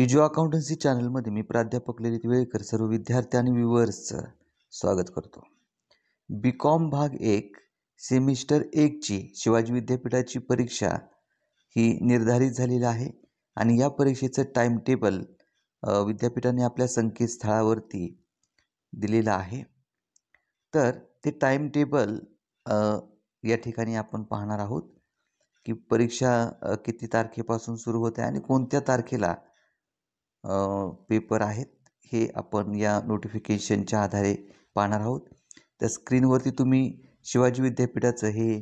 इजो accountancy चॅनलमध्ये मी प्राध्यापक ललित वेळकर सर्व विद्यार्थी आणि व्ह्युअर्सचं स्वागत करतो बी कॉम भाग एक सेमिस्टर एकची शिवाजी विद्यापीठाची परीक्षा ही निर्धारित झालेली आहे आणि या परीक्षेचं टाईम टेबल विद्यापीठाने आपल्या संकेतस्थळावरती दिलेलं आहे तर ते टाईम टेबल या ठिकाणी आपण पाहणार आहोत की परीक्षा किती तारखेपासून सुरू होते आणि कोणत्या तारखेला पेपर आहेत हे आपण या नोटिफिकेशनच्या आधारे पाहणार आहोत त्या स्क्रीनवरती तुम्ही शिवाजी विद्यापीठाचं हे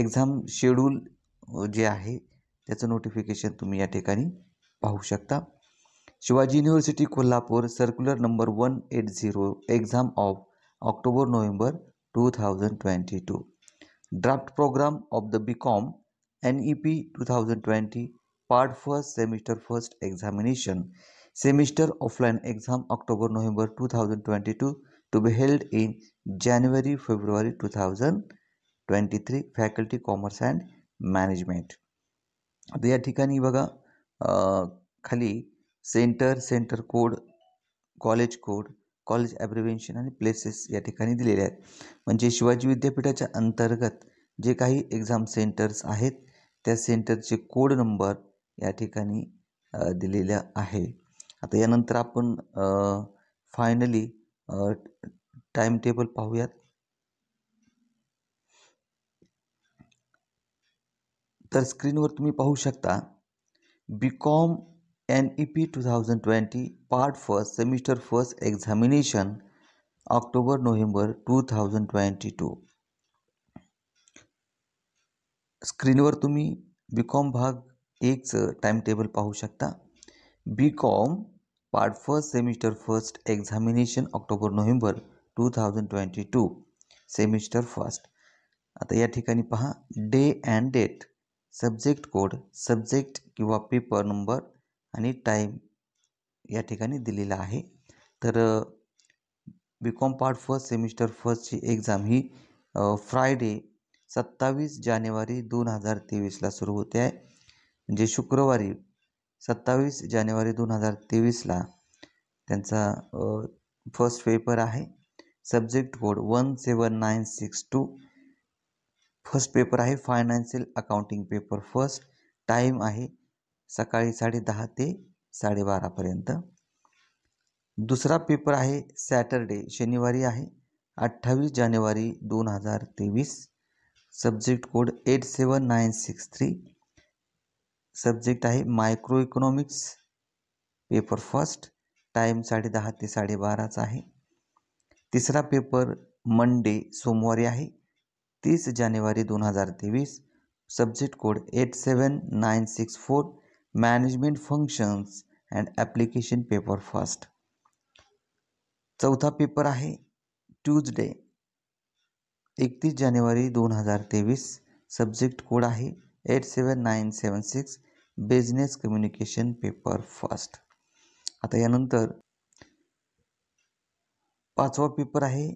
एक्झाम शेड्यूल जे आहे त्याचं नोटिफिकेशन तुम्ही या ठिकाणी पाहू शकता Shivaji university Kolhapur circular number one eight zero exam of October November two thousand twenty two draft programme of the B Com N E P two thousand twenty part first semester first examination semester offline exam October November two thousand twenty two to be held in जानेवारी फेब्रुवारी two thousand twenty three faculty commerce and management आता या ठिकाणी बघा खाली centre centre code college code college abbreviation आणि places या ठिकाणी दिलेले आहेत म्हणजे शिवाजी विद्यापीठाच्या अंतर्गत जे काही एक्झाम सेंटर्स आहेत त्या सेंटरचे कोड नंबर या ठिकाणी दिलेल्या आहे आता यानंतर आपण फायनली टाइम टेबल पाहूयात तर स्क्रीनवर तुम्ही पाहू शकता B Com N E P two thousand twenty part first semester first examination October November two thousand twenty two स्क्रीनवर तुम्ही बी भाग एकचं टेबल पाहू शकता B Com part first semester first examination October November two thousand twenty two semester first आता या ठिकाणी पहा day and date subject code subject किंवा पेपर नंबर आणि टाईम या ठिकाणी दिलेला आहे तर B Com part first semester फर्स्टची एक्झाम ही फ्रायडे सत्तावीस जानेवारी दोन हजार तेवीसला सुरू होते आहे म्हणजे शुक्रवारी सत्तावीस जानेवारी दोन हजार तेवीसला त्यांचा फर्स्ट पेपर आहे subject code one seven nine six two first paper आहे financial accounting paper first time आहे सकाळी साडे दहा ते साडेबारापर्यंत दुसरा पेपर आहे सॅटरडे शनिवारी आहे अठ्ठावीस जानेवारी दोन हजार तेवीस subject code eight seven nine six three subject आहे microeconomics paper first time दहा ते साडेबाराचा आहे तिसरा पेपर मंडे सोमवारी आहे तीस जानेवारी दोन हजार तेवीस subject code eight seven nine six four management functions and application paper first चौथा पेपर आहे ट्यूजडे एकतीस जानेवारी दोन हजार तेवीस सब्जेक्ट कोड आहे eight seven nine seven six business communication paper first आता यानंतर पाचवा पेपर आहे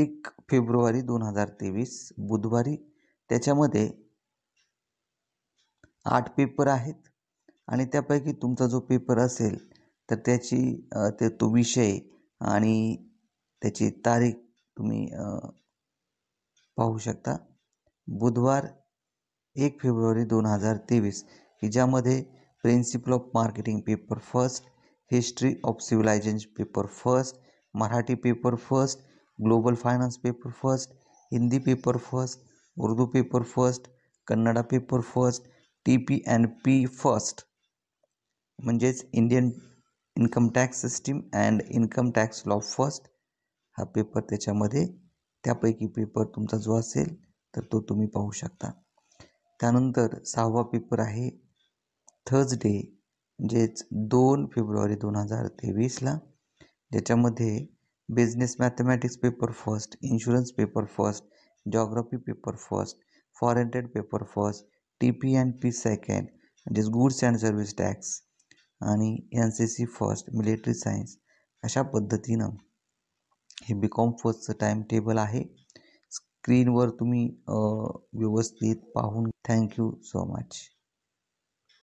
एक फेब्रुवारी दोन हजार तेवीस बुधवारी त्याच्यामध्ये आठ पेपर आहेत आणि त्यापैकी तुमचा जो पेपर असेल तर त्याची ते तो विषय आणि त्याची तारीख तुम्ही पाहू शकता बुधवार एक फेब्रुवारी दोन हजार तेवीस की ज्यामध्ये principle of marketing paper first history of civilisation paper first Marathi paper first global finance paper first Hindi paper first Urdu paper first Kannada paper first T P and P first म्हणजेच Indian income tax system and income tax law first हा paper त्याच्यामध्ये त्यापैकी paper तुमचा जो असेल तर तो तुम्ही पाहू शकता त्यानंतर सहावा पेपर आहे डे म्हणजेच दोन फेब्रुवारी दोन हजार तेवीसला ज्याच्यामध्ये business mathematics paper first insurance paper first geography paper first foreign trade paper first T P and P second म्हणजेच गुड्स अँड सर्व्हिस टॅक्स आणि N C C first military science अशा पद्धतीनं हे बी कॉम फर्स्टचं time table आहे स्क्रीनवर तुम्ही व्यवस्थित पाहून थँक्यू सो मच